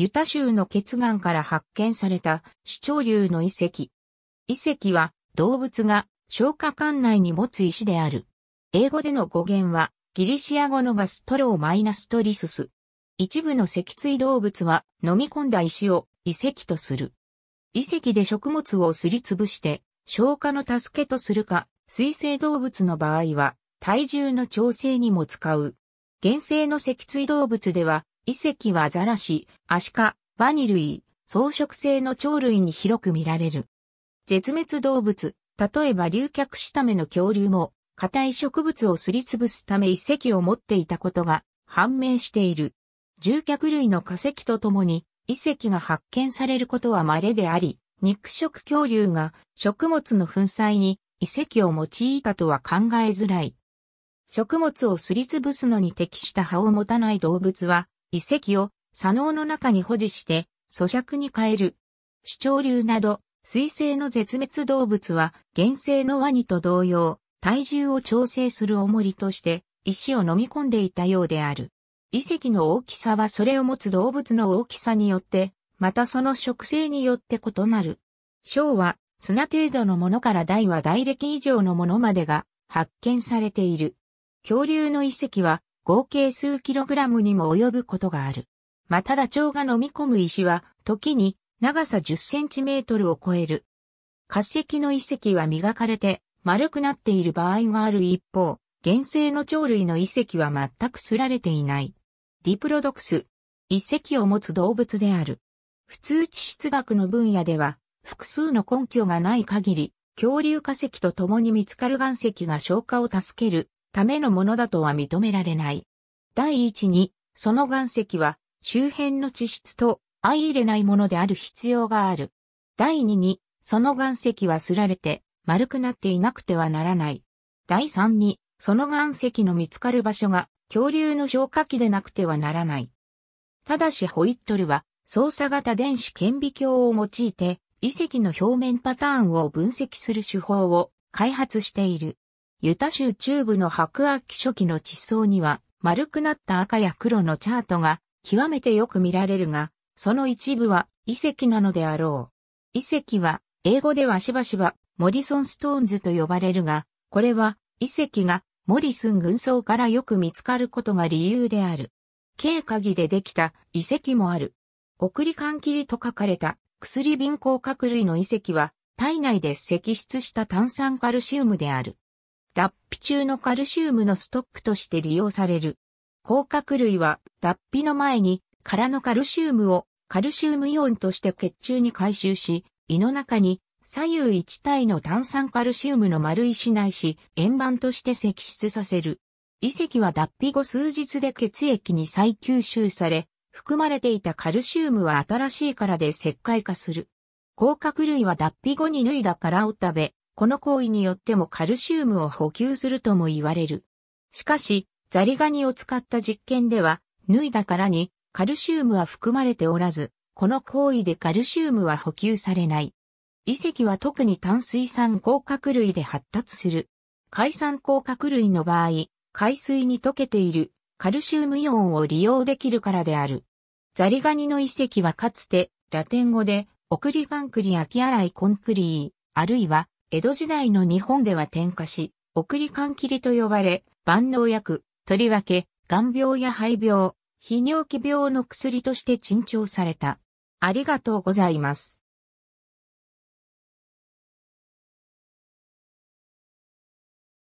ユタ州の血岩から発見された主張流の遺跡。遺跡は動物が消化管内に持つ石である。英語での語源はギリシア語のガストローマイナストリスス。一部の脊椎動物は飲み込んだ石を遺跡とする。遺跡で食物をすりつぶして消化の助けとするか、水生動物の場合は体重の調整にも使う。原生の脊椎動物では遺跡はザラシ、アシカ、バニ類、草食性の鳥類に広く見られる。絶滅動物、例えば流脚しための恐竜も、硬い植物をすりつぶすため遺跡を持っていたことが判明している。獣脚類の化石とともに遺跡が発見されることは稀であり、肉食恐竜が食物の粉砕に遺跡を用いたとは考えづらい。食物をすりつぶすのに適した葉を持たない動物は遺跡を左脳の中に保持して咀嚼に変える。主張流など、水生の絶滅動物は、原生のワニと同様、体重を調整する重りとして、石を飲み込んでいたようである。遺跡の大きさはそれを持つ動物の大きさによって、またその植生によって異なる。小は砂程度のものから大は大歴以上のものまでが発見されている。恐竜の遺跡は合計数キログラムにも及ぶことがある。またダチョウが飲み込む石は、時に長さ10センチメートルを超える。化石の遺跡は磨かれて丸くなっている場合がある一方、原生の鳥類の遺跡は全くすられていない。ディプロドクス。遺跡を持つ動物である。普通地質学の分野では、複数の根拠がない限り、恐竜化石と共に見つかる岩石が消化を助けるためのものだとは認められない。第一に、その岩石は周辺の地質と相入れないものである必要がある。第二に、その岩石はすられて丸くなっていなくてはならない。第三に、その岩石の見つかる場所が恐竜の消火器でなくてはならない。ただしホイットルは操作型電子顕微鏡を用いて遺跡の表面パターンを分析する手法を開発している。ユタ州中部の白亜紀初期の地層には、丸くなった赤や黒のチャートが極めてよく見られるが、その一部は遺跡なのであろう。遺跡は英語ではしばしばモリソンストーンズと呼ばれるが、これは遺跡がモリスン軍曹からよく見つかることが理由である。軽鍵でできた遺跡もある。送り缶切りと書かれた薬瓶甲殻類の遺跡は体内で析出した炭酸カルシウムである。脱皮中のカルシウムのストックとして利用される。甲殻類は脱皮の前に殻のカルシウムをカルシウムイオンとして血中に回収し、胃の中に左右一体の炭酸カルシウムの丸いしないし、円盤として析出させる。遺跡は脱皮後数日で血液に再吸収され、含まれていたカルシウムは新しい殻で石灰化する。甲殻類は脱皮後に脱いだ殻を食べ、この行為によってもカルシウムを補給するとも言われる。しかし、ザリガニを使った実験では、脱いだからにカルシウムは含まれておらず、この行為でカルシウムは補給されない。遺跡は特に炭水酸甲殻類で発達する。海産甲殻類の場合、海水に溶けているカルシウムイオンを利用できるからである。ザリガニの遺跡はかつてラテン語でオクリファンクリアキアライコンクリー、あるいは江戸時代の日本では点火し、送り缶切りと呼ばれ、万能薬、とりわけ、眼病や肺病、泌尿器病の薬として珍重された。ありがとうございます。